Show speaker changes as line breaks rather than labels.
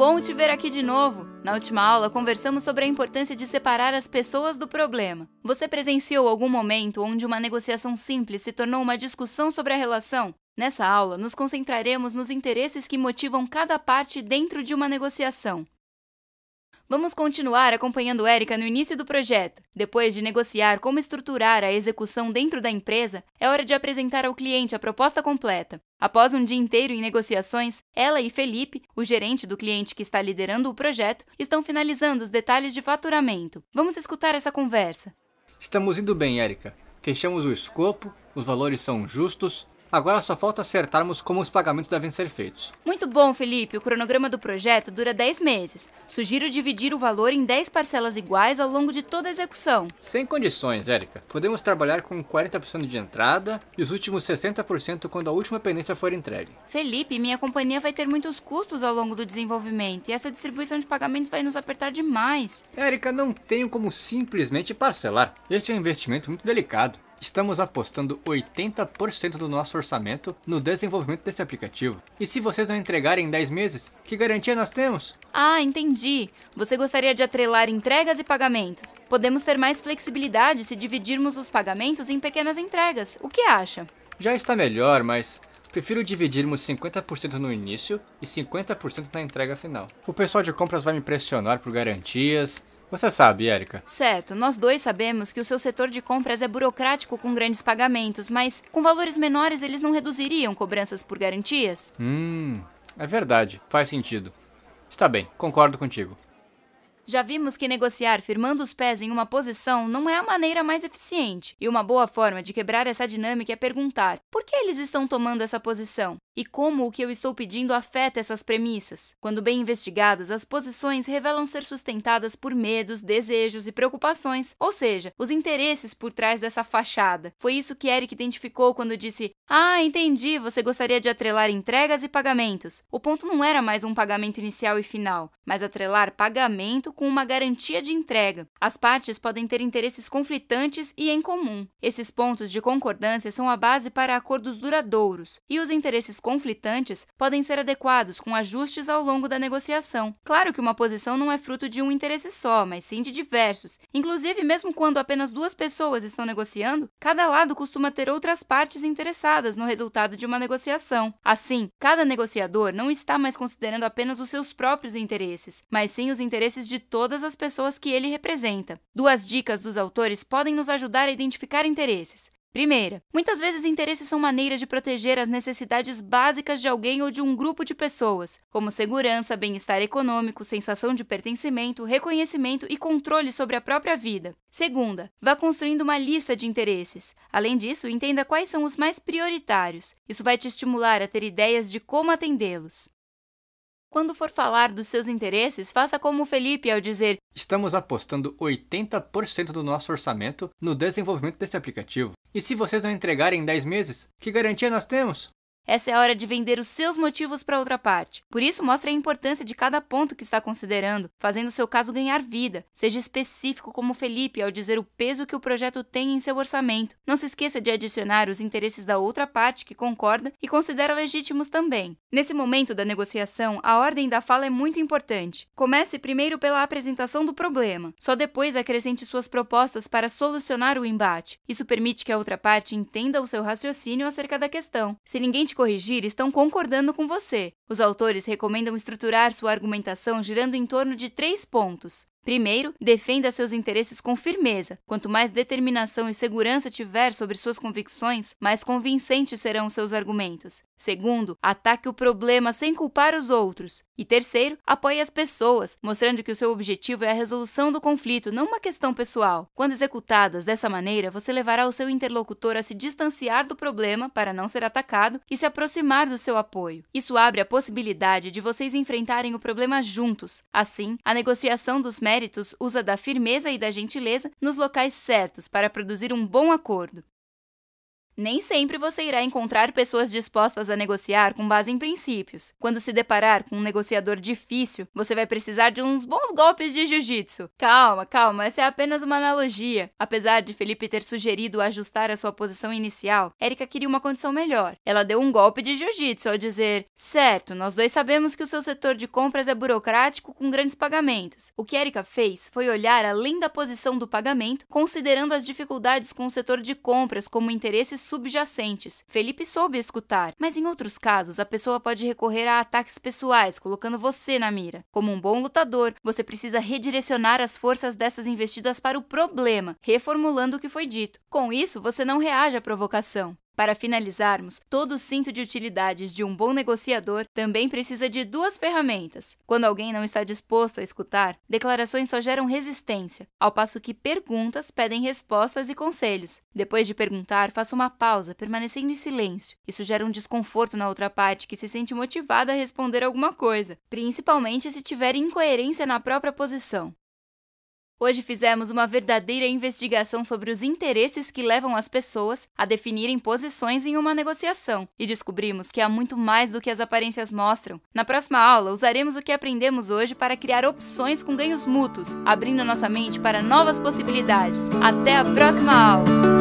bom te ver aqui de novo! Na última aula, conversamos sobre a importância de separar as pessoas do problema. Você presenciou algum momento onde uma negociação simples se tornou uma discussão sobre a relação? Nessa aula, nos concentraremos nos interesses que motivam cada parte dentro de uma negociação. Vamos continuar acompanhando Érica no início do projeto. Depois de negociar como estruturar a execução dentro da empresa, é hora de apresentar ao cliente a proposta completa. Após um dia inteiro em negociações, ela e Felipe, o gerente do cliente que está liderando o projeto, estão finalizando os detalhes de faturamento. Vamos escutar essa conversa.
Estamos indo bem, Érica. Fechamos o escopo, os valores são justos Agora só falta acertarmos como os pagamentos devem ser feitos.
Muito bom, Felipe. O cronograma do projeto dura 10 meses. Sugiro dividir o valor em 10 parcelas iguais ao longo de toda a execução.
Sem condições, Érica. Podemos trabalhar com 40% de entrada e os últimos 60% quando a última pendência for entregue.
Felipe, minha companhia vai ter muitos custos ao longo do desenvolvimento e essa distribuição de pagamentos vai nos apertar demais.
Érica, não tenho como simplesmente parcelar. Este é um investimento muito delicado estamos apostando 80% do nosso orçamento no desenvolvimento desse aplicativo. E se vocês não entregarem em 10 meses, que garantia nós temos?
Ah, entendi. Você gostaria de atrelar entregas e pagamentos. Podemos ter mais flexibilidade se dividirmos os pagamentos em pequenas entregas. O que acha?
Já está melhor, mas Prefiro dividirmos 50% no início e 50% na entrega final. O pessoal de compras vai me pressionar por garantias, você sabe, Érica.
Certo, nós dois sabemos que o seu setor de compras é burocrático com grandes pagamentos, mas com valores menores eles não reduziriam cobranças por garantias?
Hum, é verdade, faz sentido. Está bem, concordo contigo.
Já vimos que negociar firmando os pés em uma posição não é a maneira mais eficiente, e uma boa forma de quebrar essa dinâmica é perguntar: por que eles estão tomando essa posição? E como o que eu estou pedindo afeta essas premissas? Quando bem investigadas, as posições revelam ser sustentadas por medos, desejos e preocupações, ou seja, os interesses por trás dessa fachada. Foi isso que Eric identificou quando disse: Ah, entendi, você gostaria de atrelar entregas e pagamentos. O ponto não era mais um pagamento inicial e final, mas atrelar pagamento com uma garantia de entrega. As partes podem ter interesses conflitantes e em comum. Esses pontos de concordância são a base para acordos duradouros, e os interesses conflitantes podem ser adequados com ajustes ao longo da negociação. Claro que uma posição não é fruto de um interesse só, mas sim de diversos. Inclusive, mesmo quando apenas duas pessoas estão negociando, cada lado costuma ter outras partes interessadas no resultado de uma negociação. Assim, cada negociador não está mais considerando apenas os seus próprios interesses, mas sim os interesses de todas as pessoas que ele representa. Duas dicas dos autores podem nos ajudar a identificar interesses. Primeira, muitas vezes interesses são maneiras de proteger as necessidades básicas de alguém ou de um grupo de pessoas, como segurança, bem-estar econômico, sensação de pertencimento, reconhecimento e controle sobre a própria vida. Segunda, vá construindo uma lista de interesses. Além disso, entenda quais são os mais prioritários. Isso vai te estimular a ter ideias de como atendê-los. Quando for falar dos seus interesses, faça como o Felipe ao dizer:
Estamos apostando 80% do nosso orçamento no desenvolvimento desse aplicativo. E se vocês não entregarem em 10 meses, que garantia nós temos? Essa é a hora de vender os seus motivos para outra parte.
Por isso, mostre a importância de cada ponto que está considerando, fazendo seu caso ganhar vida. Seja específico como Felipe ao dizer o peso que o projeto tem em seu orçamento. Não se esqueça de adicionar os interesses da outra parte que concorda e considera legítimos também. Nesse momento da negociação, a ordem da fala é muito importante. Comece primeiro pela apresentação do problema. Só depois acrescente suas propostas para solucionar o embate. Isso permite que a outra parte entenda o seu raciocínio acerca da questão. Se ninguém te corrigir estão concordando com você. Os autores recomendam estruturar sua argumentação girando em torno de três pontos: Primeiro, defenda seus interesses com firmeza. Quanto mais determinação e segurança tiver sobre suas convicções, mais convincentes serão seus argumentos. Segundo, ataque o problema sem culpar os outros. E terceiro, apoie as pessoas, mostrando que o seu objetivo é a resolução do conflito, não uma questão pessoal. Quando executadas dessa maneira, você levará o seu interlocutor a se distanciar do problema para não ser atacado e se aproximar do seu apoio. Isso abre a possibilidade de vocês enfrentarem o problema juntos. Assim, a negociação dos métodos méritos usa da firmeza e da gentileza nos locais certos para produzir um bom acordo. Nem sempre você irá encontrar pessoas dispostas a negociar com base em princípios. Quando se deparar com um negociador difícil, você vai precisar de uns bons golpes de jiu-jitsu. Calma, calma, essa é apenas uma analogia. Apesar de Felipe ter sugerido ajustar a sua posição inicial, Erika queria uma condição melhor. Ela deu um golpe de jiu-jitsu ao dizer: Certo, nós dois sabemos que o seu setor de compras é burocrático com grandes pagamentos. O que Erika fez foi olhar além da posição do pagamento, considerando as dificuldades com o setor de compras como interesses fatores subjacentes. Felipe soube escutar, mas em outros casos a pessoa pode recorrer a ataques pessoais, colocando você na mira. Como um bom lutador, você precisa redirecionar as forças dessas investidas para o problema, reformulando o que foi dito. Com isso, você não reage à provocação. Para finalizarmos, todo o cinto de utilidades de um bom negociador também precisa de duas ferramentas. Quando alguém não está disposto a escutar, declarações só geram resistência, ao passo que perguntas pedem respostas e conselhos. Depois de perguntar, faça uma pausa, permanecendo em silêncio. Isso gera um desconforto na outra parte que se sente motivada a responder alguma coisa, principalmente se tiver incoerência na própria posição. Hoje fizemos uma verdadeira investigação sobre os interesses que levam as pessoas a definirem posições em uma negociação e descobrimos que há muito mais do que as aparências mostram. Na próxima aula, usaremos o que aprendemos hoje para criar opções com ganhos mútuos, abrindo nossa mente para novas possibilidades. Até a próxima aula!